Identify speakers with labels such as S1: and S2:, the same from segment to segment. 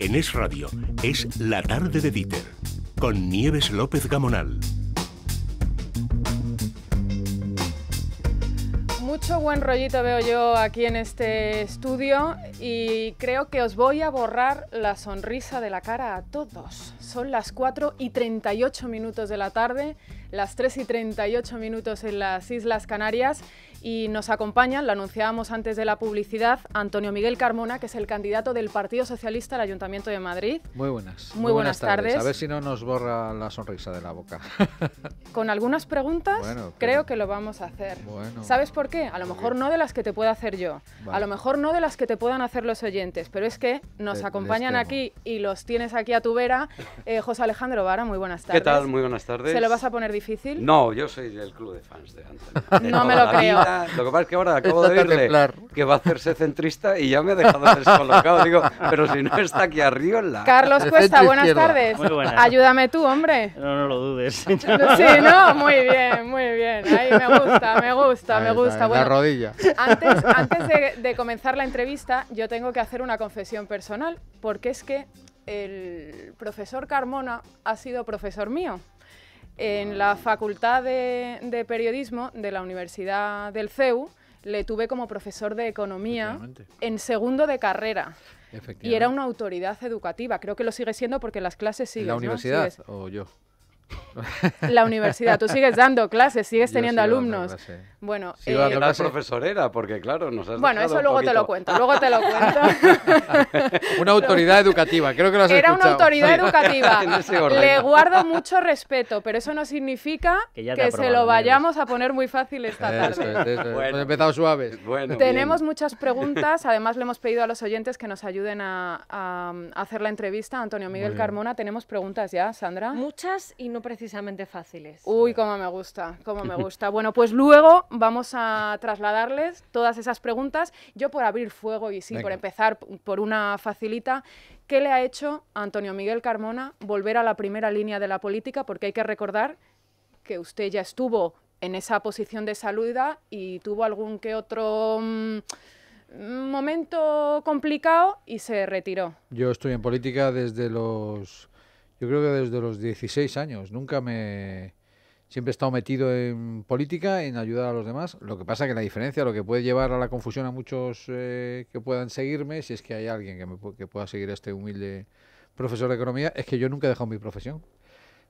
S1: en Es Radio es La Tarde de Dieter, con Nieves López Gamonal.
S2: Mucho buen rollito veo yo aquí en este estudio y creo que os voy a borrar la sonrisa de la cara a todos. Son las 4 y 38 minutos de la tarde, las 3 y 38 minutos en las Islas Canarias y nos acompaña, lo anunciábamos antes de la publicidad, Antonio Miguel Carmona, que es el candidato del Partido Socialista al Ayuntamiento de Madrid.
S1: Muy buenas. Muy, buenas, tardes. A ver si no nos borra la sonrisa de la boca.
S2: Con algunas preguntas creo que lo vamos a hacer. ¿Sabes por qué? A lo mejor no de las que te pueda hacer yo, a lo mejor no de las que te puedan hacer los oyentes, pero es que nos acompañan este aquí y los tienes aquí a tu vera. Eh, José Alejandro Vara, muy buenas tardes. ¿Qué tal? Muy buenas tardes. ¿Se lo vas a poner difícil?
S3: No, yo soy del club de fans de Antonio. no me lo creo lo que pasa es que ahora acabo de verle que va a hacerse centrista y ya me ha dejado descolocado. Digo, pero si no está aquí arriba en la... Carlos
S2: Cuesta, buenas tardes. Ayúdame tú, hombre.
S4: No, no lo dudes. Sí, no, muy bien,
S2: muy bien. Ahí me gusta, me gusta, me gusta. la rodilla. Antes, antes de comenzar la entrevista, yo tengo que hacer una confesión personal, porque es que el profesor Carmona ha sido profesor mío. En la Facultad de, Periodismo de la Universidad del CEU le tuve como profesor de Economía en segundo de carrera. Y era una autoridad educativa. Creo que lo sigue siendo porque las clases siguen. la universidad
S3: o yo?
S1: la universidad. Tú sigues
S2: dando clases, sigues teniendo alumnos. Bueno, eh,
S3: profesorera, porque claro, Bueno,
S2: eso luego te lo cuento, luego te lo cuento.
S3: una autoridad educativa, creo
S1: que lo has Era una autoridad educativa. Le
S2: guardo mucho respeto, pero eso no significa que, se lo vayamos a poner muy fácil esta tarde. hemos
S1: empezado suaves. Tenemos muchas
S2: preguntas, además le hemos pedido a los oyentes que nos ayuden a, a hacer la entrevista. Antonio Miguel Carmona, ¿tenemos preguntas ya, Sandra? Muchas y no precisamente fáciles. Uy, cómo me gusta, cómo me gusta. Bueno, pues luego vamos a trasladarles todas esas preguntas. Yo por abrir fuego y sí, por empezar por una facilita, ¿qué le ha hecho a Antonio Miguel Carmona volver a la primera línea de la política? Porque hay que recordar que usted ya estuvo en esa posición de saluda y tuvo algún que otro mm, momento complicado y se retiró.
S1: Yo estoy en política desde los yo creo que desde los 16 años. Nunca me... Siempre he estado metido en política, en ayudar a los demás. Lo que pasa que la diferencia, lo que puede llevar a la confusión a muchos eh, que puedan seguirme, si es que hay alguien que, me, que pueda seguir a este humilde profesor de economía, es que yo nunca he dejado mi profesión.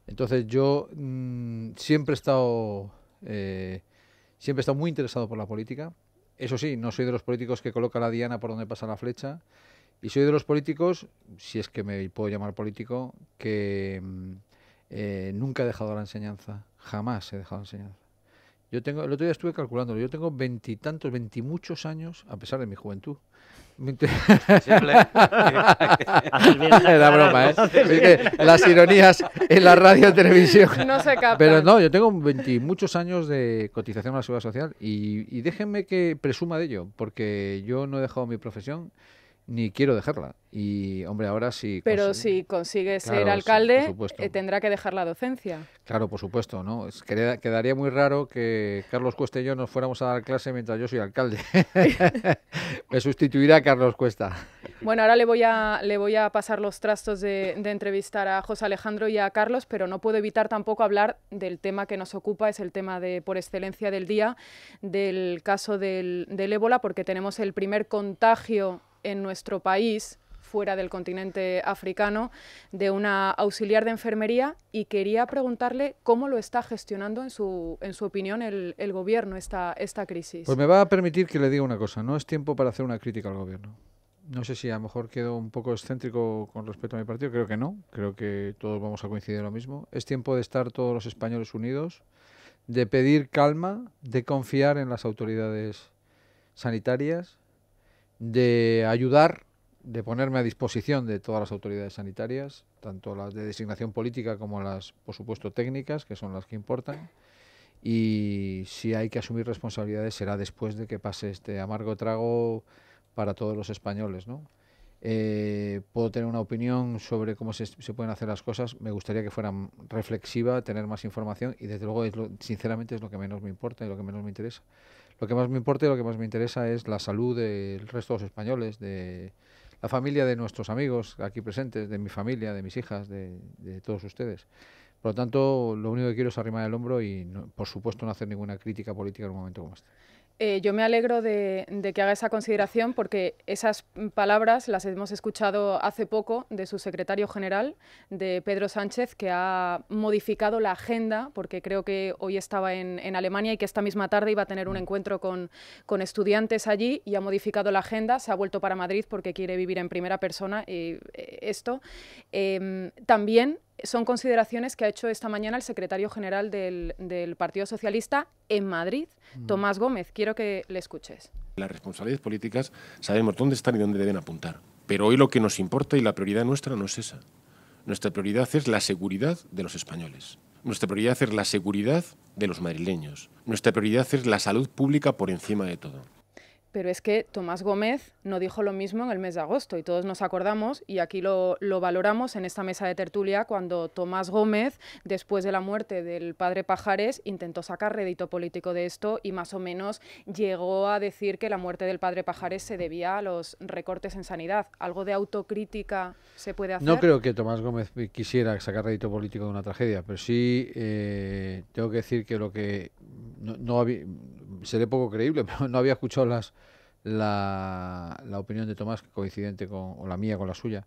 S1: Entonces yo mm, siempre he estado... Eh, siempre he estado muy interesado por la política. Eso sí, no soy de los políticos que coloca la diana por donde pasa la flecha. Y soy de los políticos, si es que me puedo llamar político, que mm, eh, nunca he dejado la enseñanza, jamás he dejado la enseñanza. Yo tengo, el otro día estuve calculándolo, yo tengo veintitantos, veintimuchos años, a pesar de mi juventud. ¿eh? La broma, ¿eh? las ironías en la radio y televisión. No se Pero no, yo tengo veintimuchos años de cotización a la seguridad social y, y déjenme que presuma de ello, porque yo no he dejado mi profesión ni quiero dejarla. Y, hombre, ahora sí. Pero
S2: si consigue ser alcalde, eh, tendrá que dejar la docencia.
S1: Claro, por supuesto, ¿no? Es quedaría muy raro que Carlos Cuesta y yo nos fuéramos a dar clase mientras yo soy alcalde. Me sustituirá Carlos Cuesta.
S2: Bueno, ahora le voy a, le voy a pasar los trastos de, de entrevistar a José Alejandro y a Carlos, pero no puedo evitar tampoco hablar del tema que nos ocupa, es el tema de por excelencia del día, del caso del, del ébola, porque tenemos el primer contagio en nuestro país fuera del continente africano, de una auxiliar de enfermería y quería preguntarle cómo lo está gestionando, en su, en su opinión, el, gobierno esta, esta crisis. Pues me va
S1: a permitir que le diga una cosa, no es tiempo para hacer una crítica al gobierno. No sé si a lo mejor quedo un poco excéntrico con respecto a mi partido, creo que no, creo que todos vamos a coincidir en lo mismo. Es tiempo de estar todos los españoles unidos, de pedir calma, de confiar en las autoridades sanitarias, de ayudar, de ponerme a disposición de todas las autoridades sanitarias, tanto las de designación política como las, por supuesto, técnicas, que son las que importan. Y si hay que asumir responsabilidades será después de que pase este amargo trago para todos los españoles, ¿no? Eh, puedo tener una opinión sobre cómo se, pueden hacer las cosas. Me gustaría que fuera reflexiva, tener más información y desde luego, es sinceramente, es lo que menos me importa y lo que menos me interesa. Lo que más me importa y lo que más me interesa es la salud del resto de los españoles, de la familia de nuestros amigos aquí presentes, de mi familia, de mis hijas, de, todos ustedes. Por lo tanto, lo único que quiero es arrimar el hombro y, por supuesto, no hacer ninguna crítica política en un momento como este.
S2: Eh, yo me alegro de, que haga esa consideración porque esas palabras las hemos escuchado hace poco de su secretario general, de Pedro Sánchez, que ha modificado la agenda porque creo que hoy estaba en, Alemania y que esta misma tarde iba a tener un mm. encuentro con, estudiantes allí y ha modificado la agenda, se ha vuelto para Madrid porque quiere vivir en primera persona y eh, esto. Em, también son consideraciones que ha hecho esta mañana el secretario general del, Partido Socialista en Madrid, mm. Tomás Gómez. Quiero que le escuches.
S1: Las responsabilidades políticas sabemos dónde están y dónde deben apuntar. Pero hoy lo que nos importa y la prioridad nuestra no es esa. Nuestra prioridad es la seguridad de los españoles. Nuestra prioridad es la seguridad de los madrileños. Nuestra prioridad es la salud pública por encima de todo
S2: pero es que Tomás Gómez no dijo lo mismo en el mes de agosto y todos nos acordamos y aquí lo, lo, valoramos en esta mesa de tertulia cuando Tomás Gómez, después de la muerte del padre Pajares, intentó sacar rédito político de esto y más o menos llegó a decir que la muerte del padre Pajares se debía a los recortes en sanidad. ¿Algo de autocrítica se puede hacer? No creo que
S1: Tomás Gómez quisiera sacar rédito político de una tragedia, pero sí eh, tengo que decir que lo que no, no había seré poco creíble, pero no había escuchado las, la, opinión de Tomás, coincidente con o la mía con la suya.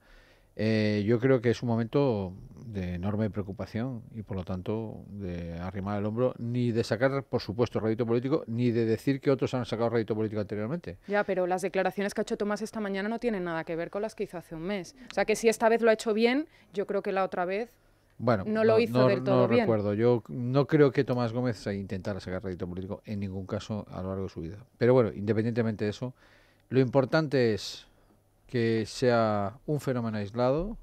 S1: Eh, yo creo que es un momento de enorme preocupación y por lo tanto de arrimar el hombro, ni de sacar, por supuesto, rédito político, ni de decir que otros han sacado rédito político anteriormente.
S2: Ya, pero las declaraciones que ha hecho Tomás esta mañana no tienen nada que ver con las que hizo hace un mes. O sea que si esta vez lo ha hecho bien, yo creo que la otra vez
S1: bueno, no lo hizo todo no recuerdo. Yo no creo que Tomás Gómez intentara sacar rédito político en ningún caso a lo largo de su vida. Pero bueno, independientemente de eso, lo importante es que sea un fenómeno aislado,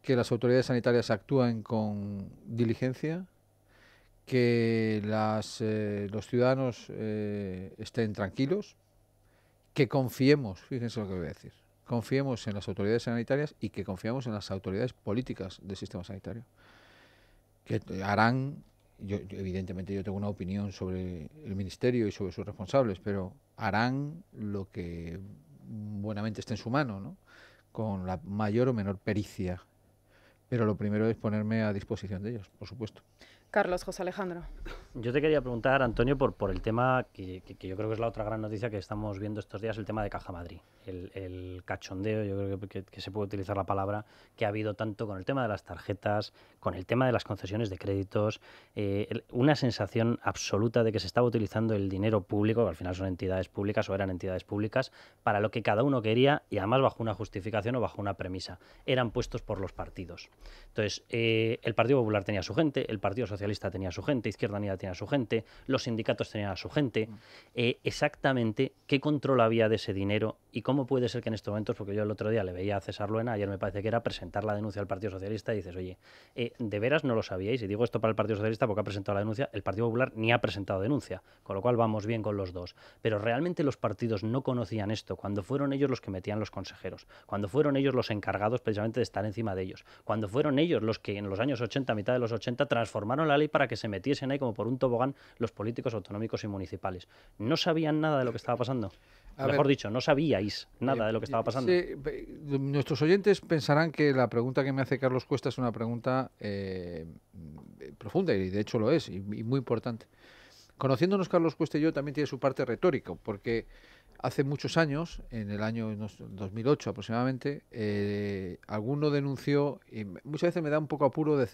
S1: que las autoridades sanitarias actúen con diligencia, que las, eh, los ciudadanos eh, estén tranquilos, que confiemos, fíjense lo que voy a decir, confiemos en las autoridades sanitarias y que confiamos en las autoridades políticas del sistema sanitario, que harán, yo, evidentemente yo tengo una opinión sobre el ministerio y sobre sus responsables, pero harán lo que buenamente esté en su mano, ¿no? con la mayor o menor pericia. Pero lo primero es ponerme a disposición de ellos, por supuesto.
S2: Carlos José Alejandro.
S4: Yo te quería preguntar, Antonio, por, por el tema que, yo creo que es la otra gran noticia que estamos viendo estos días, el tema de Caja Madrid. El, cachondeo, yo creo que, se puede utilizar la palabra, que ha habido tanto con el tema de las tarjetas, con el tema de las concesiones de créditos, eh, una sensación absoluta de que se estaba utilizando el dinero público, que al final son entidades públicas o eran entidades públicas, para lo que cada uno quería y además bajo una justificación o bajo una premisa. Eran puestos por los partidos. Entonces, eh, el Partido Popular tenía su gente, el Partido Social socialista tenía su gente, Izquierda Unida tenía su gente, los sindicatos tenían a su gente. Mm. Eh, exactamente qué control había de ese dinero y cómo puede ser que en estos momentos, porque yo el otro día le veía a César Luena, ayer me parece que era presentar la denuncia al Partido Socialista y dices, oye, eh, de veras no lo sabíais. Y digo esto para el Partido Socialista porque ha presentado la denuncia, el Partido Popular ni ha presentado denuncia, con lo cual vamos bien con los dos. Pero realmente los partidos no conocían esto cuando fueron ellos los que metían los consejeros, cuando fueron ellos los encargados precisamente de estar encima de ellos, cuando fueron ellos los que en los años 80, mitad de los 80, transformaron la ley para que se metiesen ahí como por un tobogán los políticos autonómicos y municipales. No sabían nada de lo que estaba pasando. Mejor dicho, no sabíais nada de lo que estaba pasando.
S1: nuestros oyentes pensarán que la pregunta que me hace Carlos Cuesta es una pregunta eh, profunda y de hecho lo es y muy importante. Conociéndonos, Carlos Cuesta y yo también tiene su parte retórica, porque hace muchos años, en el año 2008 aproximadamente, eh, alguno denunció, y muchas veces me da un poco apuro de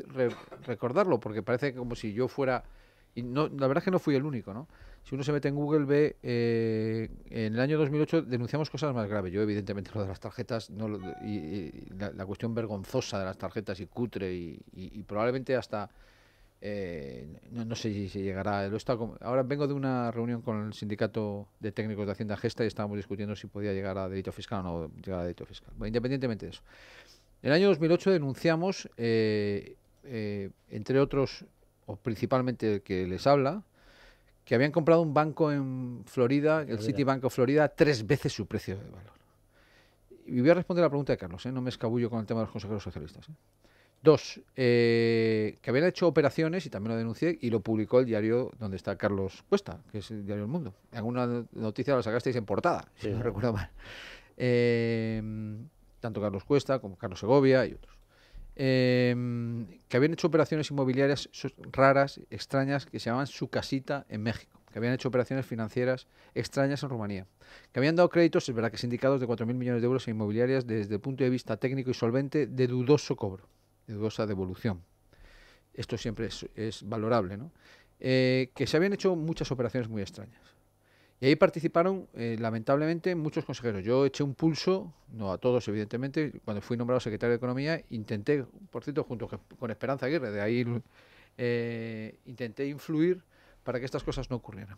S1: recordarlo, porque parece como si yo fuera, y no, la verdad es que no fui el único, ¿no? Si uno se mete en Google, ve, eh, en el año 2008 denunciamos cosas más graves. Yo, evidentemente, lo de las tarjetas no, y, la, cuestión vergonzosa de las tarjetas y cutre y probablemente hasta eh, no, sé si llegará. Lo está ahora vengo de una reunión con el sindicato de técnicos de Hacienda Gesta y estábamos discutiendo si podía llegar a delito fiscal o no llegar a delito fiscal. Bueno, independientemente de eso. En el año 2008 denunciamos, eh, eh, entre otros, o principalmente el que les habla, que habían comprado un banco en Florida, el Citibank de Florida, tres veces su precio de valor. Y voy a responder a la pregunta de Carlos, ¿eh? no me escabullo con el tema de los consejeros socialistas. ¿eh? Dos, eh, que habían hecho operaciones, y también lo denuncié, y lo publicó el diario donde está Carlos Cuesta, que es el diario El Mundo. Alguna noticia la sacasteis en portada, si no recuerdo mal. Em, tanto Carlos Cuesta como Carlos Segovia y otros. Em, que habían hecho operaciones inmobiliarias raras, extrañas, que se llamaban Su Casita en México, que habían hecho operaciones financieras extrañas en Rumanía, que habían dado créditos, es verdad que sindicados, de 4.000 millones de euros en inmobiliarias desde el punto de vista técnico y solvente de dudoso cobro de dudosa devolución. Esto siempre es, valorable, ¿no? Eh, que se habían hecho muchas operaciones muy extrañas. Y ahí participaron, eh, lamentablemente, muchos consejeros. Yo eché un pulso, no a todos, evidentemente, cuando fui nombrado secretario de Economía, intenté, por cierto, junto con Esperanza Aguirre, de ahí eh, intenté influir para que estas cosas no ocurrieran.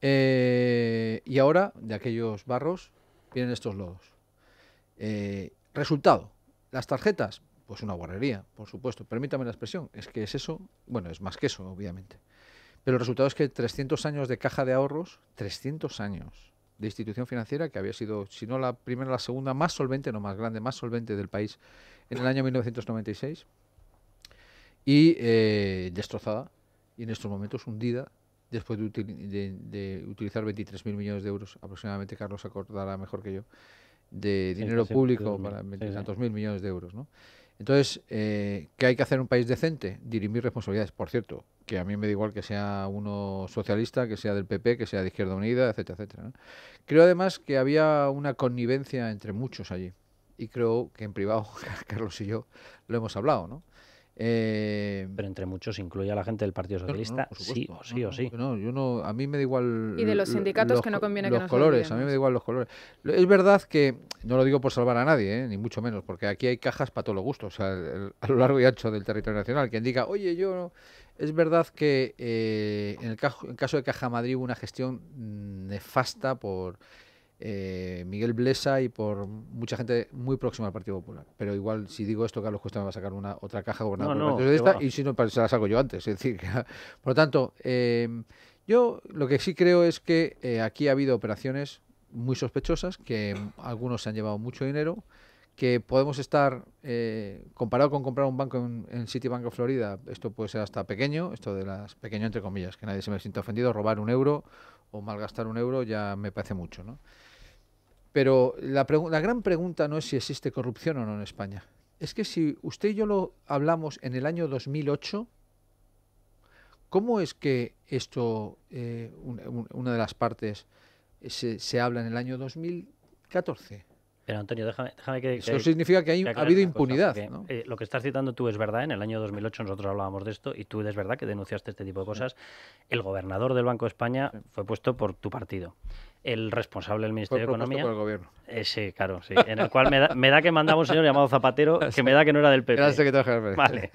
S1: y ahora, de aquellos barros, vienen estos lodos. resultado, las tarjetas pues una guarrería, por supuesto. Permítame la expresión, es que es eso, bueno, es más que eso, obviamente. Pero el resultado es que 300 años de caja de ahorros, 300 años de institución financiera que había sido, si no la primera, la segunda más solvente, no más grande, más solvente del país en el año 1996 y eh, destrozada y en estos momentos hundida después de, de, utilizar 23.000 millones de euros aproximadamente, Carlos acordará mejor que yo, de dinero público para millones de euros. ¿no? Entonces, eh, ¿qué hay que hacer en un país decente? Dirimir responsabilidades. Por cierto, que a mí me da igual que sea uno socialista, que sea del PP, que sea de Izquierda Unida, etcétera, etcétera. Creo además que había una connivencia entre muchos allí. Y creo que en privado Carlos y yo lo hemos hablado, ¿no? Eh, Pero entre muchos incluye a la gente del Partido Socialista, sí o sí o sí. a mí me da igual. Y de los sindicatos que no conviene los colores, a mí me da igual los colores. Es verdad que no lo digo por salvar a nadie, eh, ni mucho menos, porque aquí hay cajas para todos los gustos, a lo largo y ancho del territorio nacional. Quien diga, oye, yo no. Es verdad que eh, en el caso, en caso de Caja Madrid hubo una gestión mm, nefasta por eh, Miguel Blesa y por mucha gente muy próxima al Partido Popular. Pero igual, si digo esto, Carlos Cuesta me va a sacar una otra caja gobernada y si no, pues, se la saco yo antes. Es decir, por lo tanto, eh, yo lo que sí creo es que eh, aquí ha habido operaciones muy sospechosas, que algunos se han llevado mucho dinero que podemos estar, eh, comparado con comprar un banco en, City Citibank de Florida, esto puede ser hasta pequeño, esto de las pequeño entre comillas, que nadie se me sienta ofendido, robar un euro o malgastar un euro ya me parece mucho, ¿no? Pero la, gran pregunta no es si existe corrupción o no en España. Es que si usted y yo lo hablamos en el año 2008, ¿cómo es que esto, eh, una de las partes, eh, se, habla en el año 2014?
S4: Pero Antonio, déjame, que... Eso significa que, ha habido impunidad. Eh, lo que estás citando tú es verdad. En el año 2008 nosotros hablábamos de esto y tú es verdad que denunciaste este tipo de cosas. El gobernador del Banco de España fue puesto por tu partido el responsable del Ministerio de Economía. Por gobierno. Eh, sí, claro, sí. En el cual me da, que mandaba un señor llamado Zapatero, que me da que no era del PP. Era el secretario general. Vale.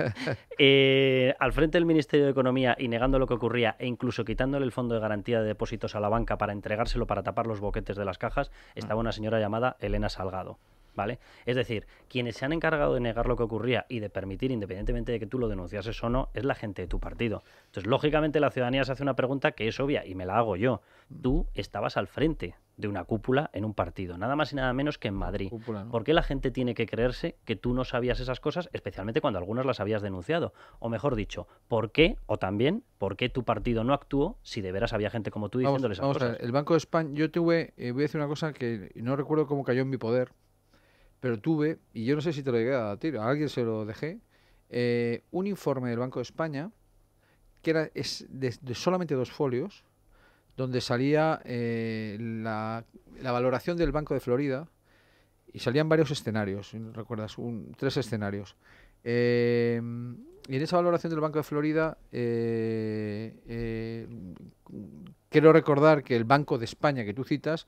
S4: Eh, al frente del Ministerio de Economía y negando lo que ocurría e incluso quitándole el fondo de garantía de depósitos a la banca para entregárselo para tapar los boquetes de las cajas, estaba mm. una señora llamada Elena Salgado. ¿vale? Es decir, quienes se han encargado de negar lo que ocurría y de permitir, independientemente de que tú lo denunciases o no, es la gente de tu partido. Entonces, lógicamente, la ciudadanía se hace una pregunta que es obvia y me la hago yo. Mm. Tú estabas al frente de una cúpula en un partido, nada más y nada menos que en Madrid. ¿Por qué la gente tiene que creerse que tú no sabías esas cosas, especialmente cuando algunas las habías denunciado? O mejor dicho, ¿por qué, o también, por qué tu partido no actuó si de veras había gente como tú diciéndoles esas cosas?
S1: el Banco de España, yo tuve, eh, voy a decir una cosa que no recuerdo cómo cayó en mi poder, pero tuve, y yo no sé si te lo llegué a ti, a alguien se lo dejé, eh, un informe del Banco de España que era es de, solamente dos folios, donde salía eh, la, valoración del Banco de Florida y salían varios escenarios, ¿recuerdas? Un, tres escenarios. Eh, y en esa valoración del Banco de Florida, quiero recordar que el Banco de España que tú citas,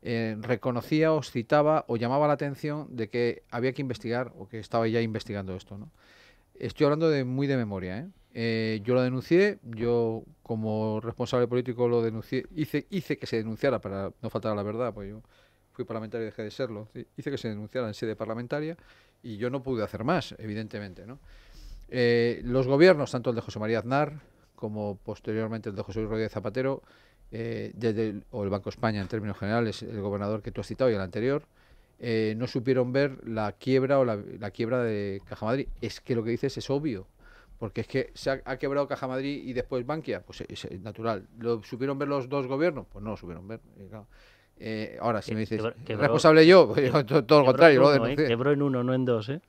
S1: eh, reconocía, o citaba o llamaba la atención de que había que investigar o que estaba ya investigando esto. ¿no? Estoy hablando de muy de memoria. ¿eh? Eh, yo lo denuncié, yo como responsable político lo denuncié, hice, que se denunciara para no faltar a la verdad, pues yo fui parlamentario y dejé de serlo, hice que se denunciara en sede parlamentaria y yo no pude hacer más, evidentemente. los gobiernos, tanto el de José María Aznar como posteriormente el de José Luis Rodríguez Zapatero, eh, desde o el Banco España en términos generales, el gobernador que tú has citado y el anterior, eh, no supieron ver la quiebra o la, quiebra de Caja Madrid. Es que lo que dices es obvio, porque es que se ha, quebrado Caja Madrid y después Bankia, pues es, natural. ¿Lo supieron ver los dos gobiernos? Pues no lo supieron ver. Eh, ahora, si me dices, ¿responsable yo? Pues, todo lo contrario.
S4: quebró en uno, no en dos, ¿eh?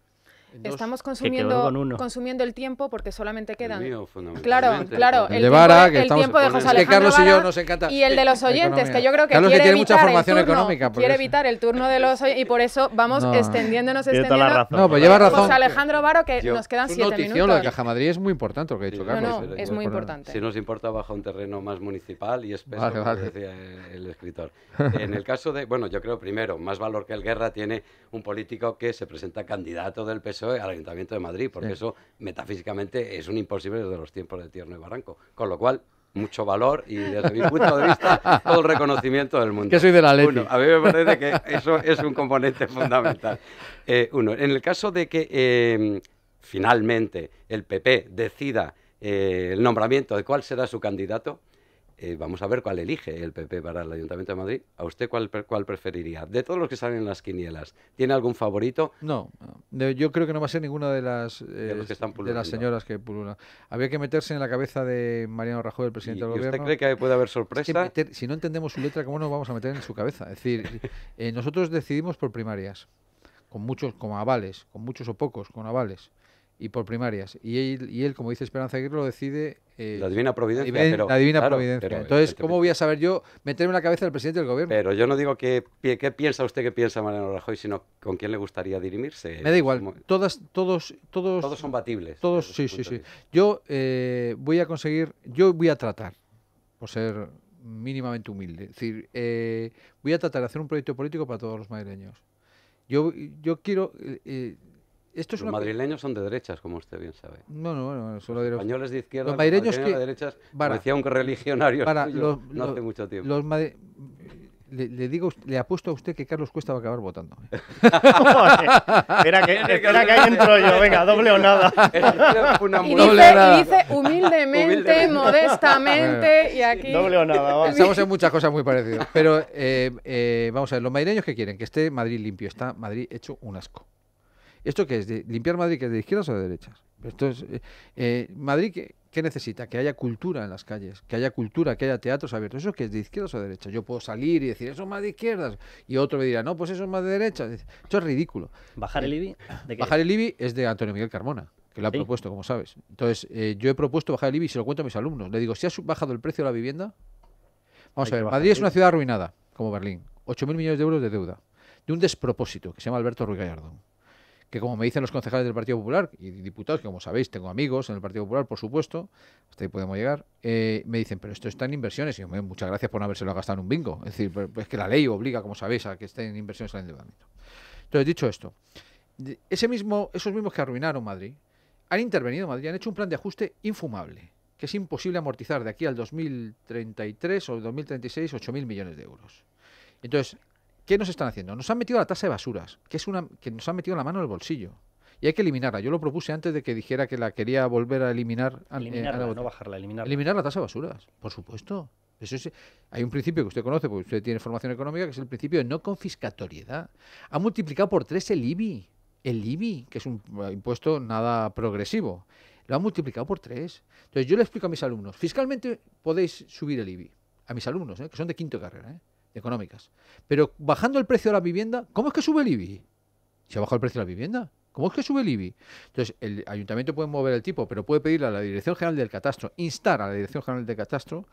S4: Estamos consumiendo,
S2: consumiendo el tiempo porque solamente quedan. El claro, claro. El, de tiempo, de José Alejandro Carlos y yo nos encanta. Y el de los eh, oyentes, que yo creo que quiere, tiene evitar mucha formación el turno, económica, quiere evitar el turno de los oyentes y por eso vamos extendiéndonos, extendiendo. Toda la razón, no, pues lleva razón. José Alejandro Varo, que nos quedan siete minutos. Lo de Caja
S1: Madrid es muy importante lo que ha dicho Carlos. No, es muy importante. Si
S3: nos importa bajo un terreno más municipal y espeso, como decía el escritor. En el caso de, bueno, yo creo primero, más valor que el Guerra tiene un político que se presenta candidato del PSOE al Ayuntamiento de Madrid, porque eso metafísicamente es un imposible desde los tiempos de Tierno y Barranco. Con lo cual, mucho valor y desde mi punto de vista todo el reconocimiento del mundo. Que soy de la ley. a mí me parece que eso es un componente fundamental. Eh, uno, en el caso de que em, finalmente el PP decida eh, el nombramiento de cuál será su candidato, eh, vamos a ver cuál elige el PP para el Ayuntamiento de Madrid. ¿A usted cuál, cuál preferiría? De todos los que salen en las quinielas, ¿tiene algún favorito? No,
S1: yo creo que no va a ser ninguna de las, eh, de, las señoras que pululan. Había que meterse en la cabeza de Mariano Rajoy, el presidente del ¿y gobierno. ¿Usted cree que puede haber sorpresa? si no entendemos su letra, ¿cómo nos vamos a meter en su cabeza? Es decir, eh, nosotros decidimos por primarias, con muchos, con avales, con muchos o pocos, con avales y por primarias. Y él, y él como dice Esperanza Aguirre, lo decide...
S3: Eh, la divina providencia. providencia. Entonces,
S1: ¿cómo voy a saber yo meterme en la cabeza del presidente del gobierno?
S3: Pero yo no digo qué piensa usted que piensa Mariano Rajoy, sino con quién le gustaría dirimirse. Me da igual.
S1: todas, todos, todos, todos son batibles. Todos, sí, sí, sí. Yo eh, voy a conseguir, yo voy a tratar, por ser mínimamente humilde, es decir, eh, voy a tratar de hacer un proyecto político para todos los madrileños.
S3: Yo, yo quiero los madrileños son de derechas, como usted bien sabe.
S1: No, no, no, solo de españoles de izquierda, los madrileños que... de derechas, decía un religionario para, no hace mucho tiempo. Le, digo, le apuesto a usted que Carlos Cuesta va a acabar votando. ¿eh? espera que, era que ahí entro yo, venga, doble o nada.
S2: y, dice, y dice humildemente, modestamente, y aquí... Doble o nada. Vamos.
S1: Pensamos en muchas cosas muy parecidas, pero eh, eh, vamos a ver, los madrileños que quieren, que esté Madrid limpio, está Madrid hecho un asco. ¿Esto qué es? De, ¿Limpiar Madrid que es de izquierdas o de derechas? Entonces, eh, eh, Madrid, ¿qué, necesita? Que haya cultura en las calles, que haya cultura, que haya teatros abiertos. ¿Eso que es de izquierdas o de derechas? Yo puedo salir y decir, eso es más de izquierdas. Y otro me dirá, no, pues eso es más de derechas. Esto es ridículo. ¿Bajar el IBI? Eh, ¿De Bajar el IBI es de Antonio Miguel Carmona que lo ha propuesto, como sabes. Entonces, yo he propuesto bajar el IBI y se lo cuento a mis alumnos. Le digo, si ha has bajado el precio de la vivienda, vamos a ver, Madrid es una ciudad arruinada, como Berlín, 8.000 millones de euros de deuda, de un despropósito que se llama Alberto Ruiz Gallardón que como me dicen los concejales del Partido Popular y diputados, que como sabéis tengo amigos en el Partido Popular, por supuesto, hasta ahí podemos llegar, eh, me dicen, pero esto está en inversiones. Y muchas gracias por no habérselo gastado en un bingo. Es decir, pues que la ley obliga, como sabéis, a que estén en inversiones en el endeudamiento. Entonces, dicho esto, ese mismo, esos mismos que arruinaron Madrid, han intervenido en Madrid, han hecho un plan de ajuste infumable, que es imposible amortizar de aquí al 2033 o 2036 8.000 millones de euros. Entonces, ¿Qué nos están haciendo? Nos han metido la tasa de basuras, que es una que nos han metido la mano en el bolsillo. Y hay que eliminarla. Yo lo propuse antes de que dijera que la quería volver a eliminar. Eh, eliminarla, no bajarla,
S4: eliminarla. Eliminar la tasa de
S1: basuras, por supuesto. Eso hay un principio que usted conoce, porque usted tiene formación económica, que es el principio de no confiscatoriedad. Ha multiplicado por tres el IBI. El IBI, que es un eh, impuesto nada progresivo, lo ha multiplicado por tres. Entonces yo le explico a mis alumnos, fiscalmente podéis subir el IBI. A mis alumnos, eh, que son de quinto carrera. ¿eh? económicas. Pero bajando el precio de la vivienda, ¿cómo es que sube el IBI? Se ha bajado el precio de la vivienda. ¿Cómo es que sube el IBI? Entonces, el ayuntamiento puede mover el tipo, pero puede pedirle a la Dirección General del Catastro, instar a la Dirección General del Catastro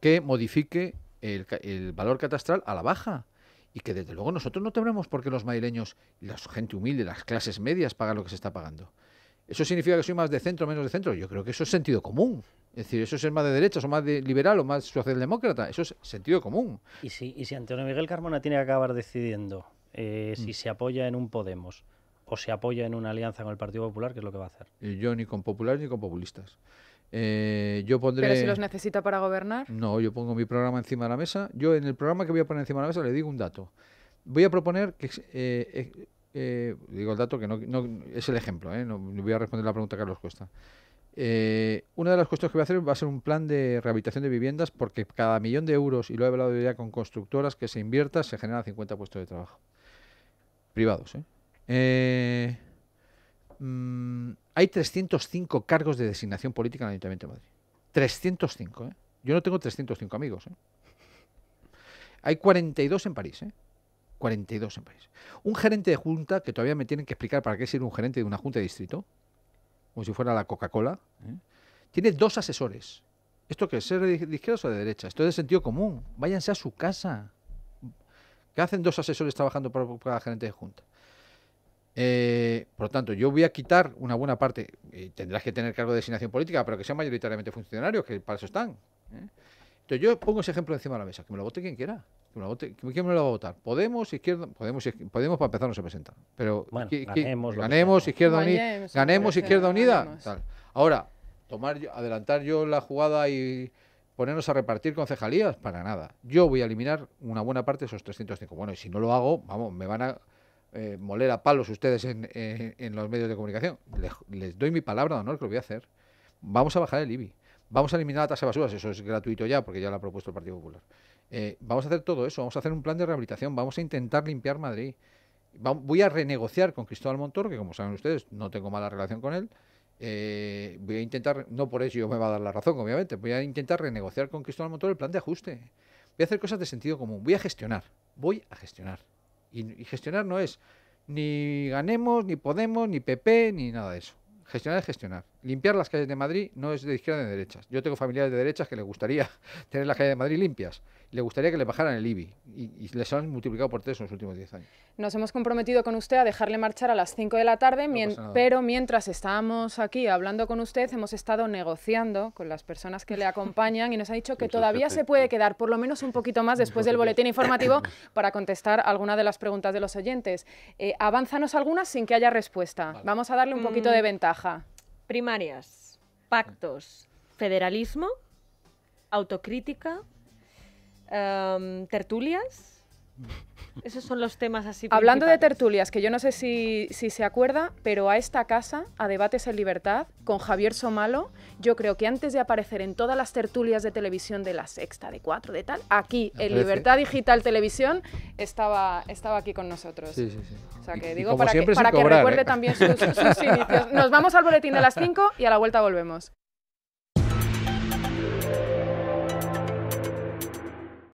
S1: que modifique el, valor catastral a la baja. Y que desde luego nosotros no tendremos por qué los madrileños, la gente humilde, las clases medias, pagan lo que se está pagando. ¿Eso significa que soy más de centro o menos de centro? Yo creo que eso es sentido común. Es decir, eso es más de
S4: derechas o más de liberal o más socialdemócrata. Eso es sentido común. Y si, si Antonio Miguel Carmona tiene que acabar decidiendo eh, si mm. se apoya en un Podemos o se apoya en una alianza con el Partido Popular, ¿qué es lo que va a hacer?
S1: Yo ni con populares ni con populistas. Eh, yo pondré... ¿Pero si los
S2: necesita para gobernar?
S1: No, yo pongo mi programa encima de la mesa. Yo en el programa que voy a poner encima de la mesa le digo un dato. Voy a proponer que... Eh, digo el dato que no, no es el ejemplo, no voy a responder la pregunta a Carlos Cuesta. Eh, una de las cuestiones que voy a hacer va a ser un plan de rehabilitación de viviendas porque cada millón de euros, y lo he hablado ya con constructoras, que se invierta se generan 50 puestos de trabajo. Privados, ¿eh? eh mm, hay 305 cargos de designación política en el Ayuntamiento de Madrid. 305, ¿eh? Yo no tengo 305 amigos, ¿eh? Hay 42 en París, ¿eh? 42 en París. Un gerente de junta, que todavía me tienen que explicar para qué sirve un gerente de una junta de distrito, como si fuera la Coca-Cola, ¿eh? tiene dos asesores. ¿Esto qué es? ¿Ser de izquierda o de derecha? Esto es de sentido común. Váyanse a su casa. ¿Qué hacen dos asesores trabajando para, la gerente de junta? Eh, por lo tanto, yo voy a quitar una buena parte, tendrás que tener cargo de designación política, pero que sean mayoritariamente funcionarios, que para eso están. ¿eh? Entonces, yo pongo ese ejemplo encima de la mesa, que me lo vote quien quiera. ¿Quién me lo va a votar? ¿Podemos, Izquierda? Podemos, Podemos para empezar no se presenta. Pero ganemos, Izquierda Unida. Ganemos Izquierda Unida. Ahora, tomar, adelantar yo la jugada y ponernos a repartir concejalías, para nada. Yo voy a eliminar una buena parte de esos 305. Bueno, y si no lo hago, vamos, me van a eh, moler a palos ustedes en, los medios de comunicación. Les, doy mi palabra de honor que lo voy a hacer. Vamos a bajar el IBI. Vamos a eliminar la tasa de basuras. Eso es gratuito ya, porque ya lo ha propuesto el Partido Popular. Eh, vamos a hacer todo eso, vamos a hacer un plan de rehabilitación, vamos a intentar limpiar Madrid. voy a renegociar con Cristóbal Montoro, que como saben ustedes, no tengo mala relación con él. Eh, voy a intentar, no por eso yo me va a dar la razón, obviamente, voy a intentar renegociar con Cristóbal Montoro el plan de ajuste. Voy a hacer cosas de sentido común, voy a gestionar, voy a gestionar. y, y gestionar no es ni ganemos, ni podemos, ni PP, ni nada de eso. Gestionar es gestionar limpiar las calles de Madrid no es de izquierda ni de derechas. Yo tengo familiares de derechas que les gustaría tener las calles de Madrid limpias. Le gustaría que le bajaran el IBI y, les han multiplicado por tres en los últimos diez años.
S2: Nos hemos comprometido con usted a dejarle marchar a las cinco de la tarde, pero mientras estábamos aquí hablando con usted, hemos estado negociando con las personas que le acompañan y nos ha dicho que todavía se puede quedar por lo menos un poquito más después del boletín informativo para contestar alguna de las preguntas de los oyentes. Eh, avánzanos algunas sin que haya respuesta. Vamos a darle un poquito mm. de ventaja primarias, pactos, federalismo, autocrítica, em, tertulias. Esos son los temas así. Hablando de tertulias, que yo no sé si, se acuerda, pero a esta casa, a Debates en Libertad, con Javier Somalo, yo creo que antes de aparecer en todas las tertulias de televisión de la sexta, de cuatro, de tal, aquí, en Libertad Digital Televisión, estaba, estaba aquí con nosotros. Sí, sí, sí. O sea que digo, para, que, recuerde ¿eh? también sus, inicios. Nos vamos al boletín de las cinco y a la vuelta volvemos.